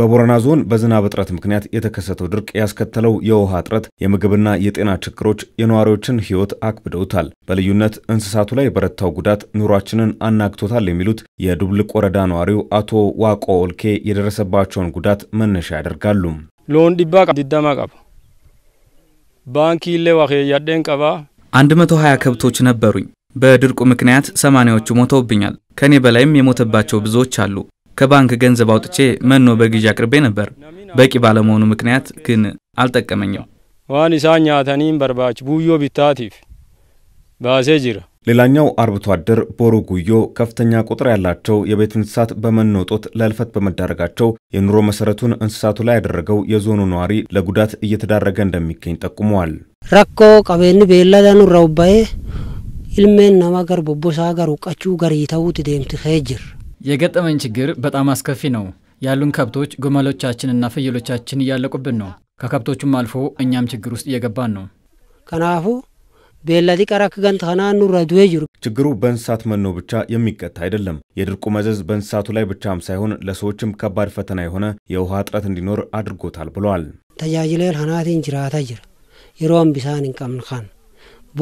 በቦረና ዞን በዝናብ እጥረት ምክንያት የተከሰተው ድርቅ ያስከተለው የውሃ እጥረት፣ የምግብና የጤና ችግሮች የነዋሪዎችን ሕይወት አክብደውታል። በልዩነት እንስሳቱ ላይ በረታው ጉዳት ኑሯችንን አናግቶታል የሚሉት የዱብልቅ ወረዳ ነዋሪው አቶ ዋቆ ኦልኬ የደረሰባቸውን ጉዳት መነሻ ያደርጋሉ። ሎን ዲባ ዲዳማ ባንኪ ያደን ቀባ 120 ከብቶች ነበሩኝ። በድርቁ ምክንያት ሰማኒያዎቹ ሞተውብኛል። ከኔ በላይም የሞተባቸው ብዙዎች አሉ። ከባንክ ገንዘብ አውጥቼ መኖ በግዢ አቅርቤ ነበር። በቂ ባለመሆኑ ምክንያት ግን አልጠቀመኝም። ዋን ኢሳን ኛተኒን በርባች ጉዮ ቢታቲፍ ባሴ ጅራ ሌላኛው አርብቶ አደር ቦሮ ጉዮ ከፍተኛ ቁጥር ያላቸው የቤት እንስሳት በመኖ እጦት ለልፈት በመዳረጋቸው የኑሮ መሰረቱን እንስሳቱ ላይ ያደረገው የዞኑ ነዋሪ ለጉዳት እየተዳረገ እንደሚገኝ ጠቁመዋል። ረኮ ቀቤኒ ቤለደኑ ረውባዬ ኢልሜን ነማ ገር ቦቦሳ ገር ውቀቹ ገር ይተውት ደምት ኸጅር የገጠመኝ ችግር በጣም አስከፊ ነው። ያሉን ከብቶች ግመሎቻችንና ፍየሎቻችን እያለቁብን ነው። ከከብቶቹም አልፎ እኛም ችግር ውስጥ እየገባን ነው። ከናፉ ቤላቲ ቀራክ ገንት ከና ኑራ ጅሩ ችግሩ በእንስሳት መኖ ብቻ የሚቀታ አይደለም። የድርቁ መዘዝ በእንስሳቱ ላይ ብቻም ሳይሆን ለሰዎችም ከባድ ፈተና የሆነ የውሃ እጥረት እንዲኖር አድርጎታል ብለዋል። ተጃጅሌል ሀናቲን ጅራታ ጅር የሮም ቢሳን እንቀምንካን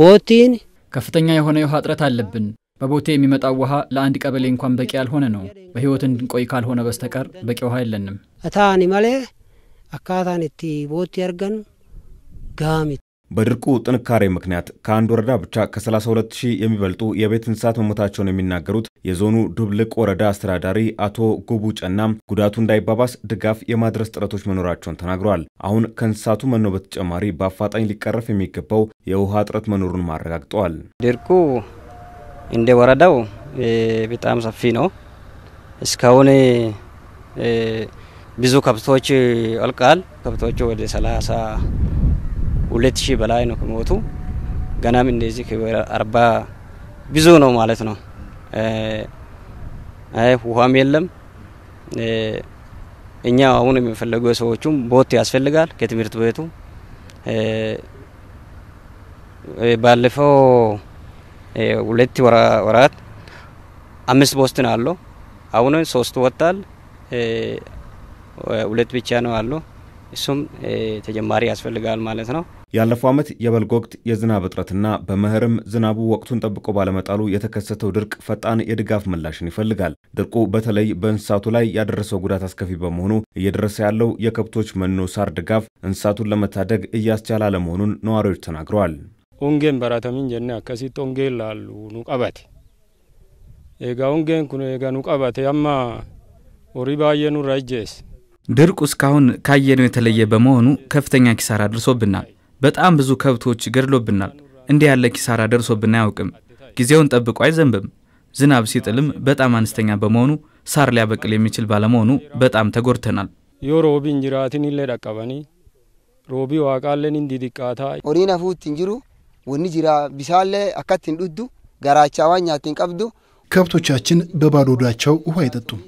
ቦቲን ከፍተኛ የሆነ የውሃ እጥረት አለብን። በቦቴ የሚመጣው ውሃ ለአንድ ቀበሌ እንኳን በቂ ያልሆነ ነው። በህይወት እንድንቆይ ካልሆነ በስተቀር በቂ ውሃ የለንም። እታኒ መሌ አካታን እቲ ቦቴ ያርገን ጋሚት በድርቁ ጥንካሬ ምክንያት ከአንድ ወረዳ ብቻ ከ32 ሺህ የሚበልጡ የቤት እንስሳት መሞታቸውን የሚናገሩት የዞኑ ዱብልቅ ወረዳ አስተዳዳሪ አቶ ጉቡ ጨና ጉዳቱ እንዳይባባስ ድጋፍ የማድረስ ጥረቶች መኖራቸውን ተናግረዋል። አሁን ከእንስሳቱ መኖ በተጨማሪ በአፋጣኝ ሊቀረፍ የሚገባው የውሃ እጥረት መኖሩን ማረጋግጠዋል። ድርቁ እንደ ወረዳው በጣም ሰፊ ነው። እስካሁን ብዙ ከብቶች አልቃል። ከብቶቹ ወደ ሰላሳ ሁለት ሺህ በላይ ነው ከሞቱ ገናም እንደዚህ አርባ ብዙ ነው ማለት ነው። ውሃም የለም። እኛ አሁን የሚፈለገው ሰዎቹም ቦት ያስፈልጋል ከትምህርት ቤቱ ባለፈው ሁለት ወራት አምስት ቦስት ነው አለው። አሁን ሶስት ወጣል፣ ሁለት ብቻ ነው አለው። እሱም ተጨማሪ ያስፈልጋል ማለት ነው። ያለፈው ዓመት የበልግ ወቅት የዝናብ እጥረትና በመኸርም ዝናቡ ወቅቱን ጠብቆ ባለመጣሉ የተከሰተው ድርቅ ፈጣን የድጋፍ ምላሽን ይፈልጋል። ድርቁ በተለይ በእንስሳቱ ላይ ያደረሰው ጉዳት አስከፊ በመሆኑ እየደረሰ ያለው የከብቶች መኖ ሳር ድጋፍ እንስሳቱን ለመታደግ እያስቻለ አለመሆኑን ነዋሪዎች ተናግረዋል። ongeen baratamin jenne akkasitti ongeen laallu nu qabate. Egaa ongeen kun egaa nu qabate amma horii baay'ee nurra ajjeese። ድርቁ እስካሁን ካየነው የተለየ በመሆኑ ከፍተኛ ኪሳራ ደርሶብናል። በጣም ብዙ ከብቶች ገድሎብናል። እንዲህ ያለ ኪሳራ ደርሶብን አያውቅም። ጊዜውን ጠብቆ አይዘንብም። ዝናብ ሲጥልም በጣም አነስተኛ በመሆኑ ሳር ሊያበቅል የሚችል ባለመሆኑ በጣም ተጎድተናል። ዮ ሮቢ እንጅራትን ሌ ደቀበኒ ሮቢ ዋቃለን እንዲዲቃታ ሆሪን አፉት እንጅሩ ወኒ ጅራ ቢሳለ አካትን ዱዱ ገራቻዋ ኛትን ቀብዱ ከብቶቻችን በባዶ ሆዳቸው ውሃ አይጠጡም።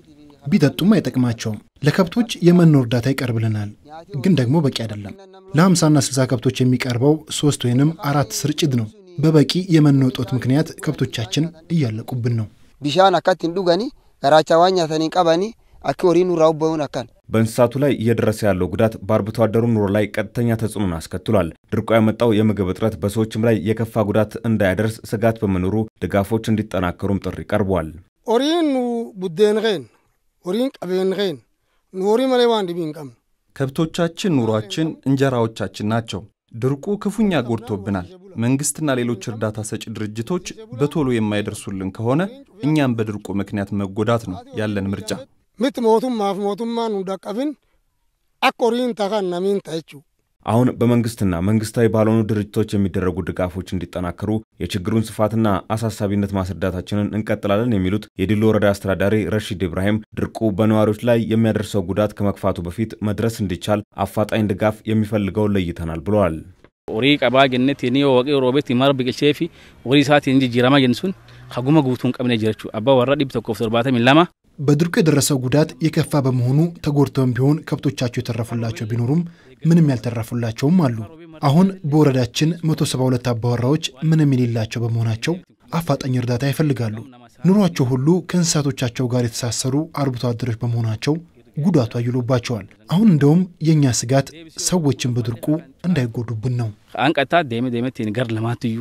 ቢጠጡም አይጠቅማቸውም። ለከብቶች የመኖ እርዳታ ይቀርብልናል፣ ግን ደግሞ በቂ አይደለም። ለሀምሳና ስልሳ ከብቶች የሚቀርበው ሶስት ወይንም አራት ስርጭድ ነው። በበቂ የመኖ እጦት ምክንያት ከብቶቻችን እያለቁብን ነው። ቢሻን አካትን ዱገኒ ገራቻዋ ዋኛተኒን ቀበኒ አኪ ወሪኑ ራውበውን አካል በእንስሳቱ ላይ እየደረሰ ያለው ጉዳት በአርብቶ አደሩ ኑሮ ላይ ቀጥተኛ ተጽዕኖን አስከትሏል። ድርቆ ያመጣው የምግብ እጥረት በሰዎችም ላይ የከፋ ጉዳት እንዳያደርስ ስጋት በመኖሩ ድጋፎች እንዲጠናከሩም ጥሪ ቀርቧል። ኦሪን ቡዴንን ኦሪን ቀቤንን ኖሪ መሌዋን ዲቢንቀም ከብቶቻችን ኑሯችን፣ እንጀራዎቻችን ናቸው። ድርቁ ክፉኛ ጎድቶብናል። መንግስትና ሌሎች እርዳታ ሰጪ ድርጅቶች በቶሎ የማይደርሱልን ከሆነ እኛም በድርቁ ምክንያት መጎዳት ነው ያለን ምርጫ። ምት ሞቱማፍ mootummaa nu daqqafin akka horiin takan አሁን በመንግስትና መንግስታዊ ባልሆኑ ድርጅቶች የሚደረጉ ድጋፎች እንዲጠናከሩ የችግሩን ስፋትና አሳሳቢነት ማስረዳታችንን እንቀጥላለን የሚሉት የዲሎ ወረዳ አስተዳዳሪ ረሺድ ኢብራሂም ድርቁ በነዋሪዎች ላይ የሚያደርሰው ጉዳት ከመክፋቱ በፊት መድረስ እንዲቻል አፋጣኝ ድጋፍ የሚፈልገው ለይተናል ብለዋል። ሪ ቀባ ግነት ኒ ወቂ ሮቤት ይማር ብቅቼፊ ሪ ሳት እንጂ ጂራማ ጀንሱን ከጉመ ጉቡቱን ቀብነ ጀረቹ አባ ወራ ዲብ ተኮፍ ሶርባተሚ ሚላማ በድርቁ የደረሰው ጉዳት የከፋ በመሆኑ ተጎድተውም ቢሆን ከብቶቻቸው የተረፉላቸው ቢኖሩም ምንም ያልተረፉላቸውም አሉ። አሁን በወረዳችን 172 አባወራዎች ምንም የሌላቸው በመሆናቸው አፋጣኝ እርዳታ ይፈልጋሉ። ኑሯቸው ሁሉ ከእንስሳቶቻቸው ጋር የተሳሰሩ አርብቶ አደሮች በመሆናቸው ጉዳቱ አይሎባቸዋል። አሁን እንደውም የእኛ ስጋት ሰዎችን በድርቁ እንዳይጎዱብን ነው። አንቀታ ደሜ ደሜ ነገር ለማትዩ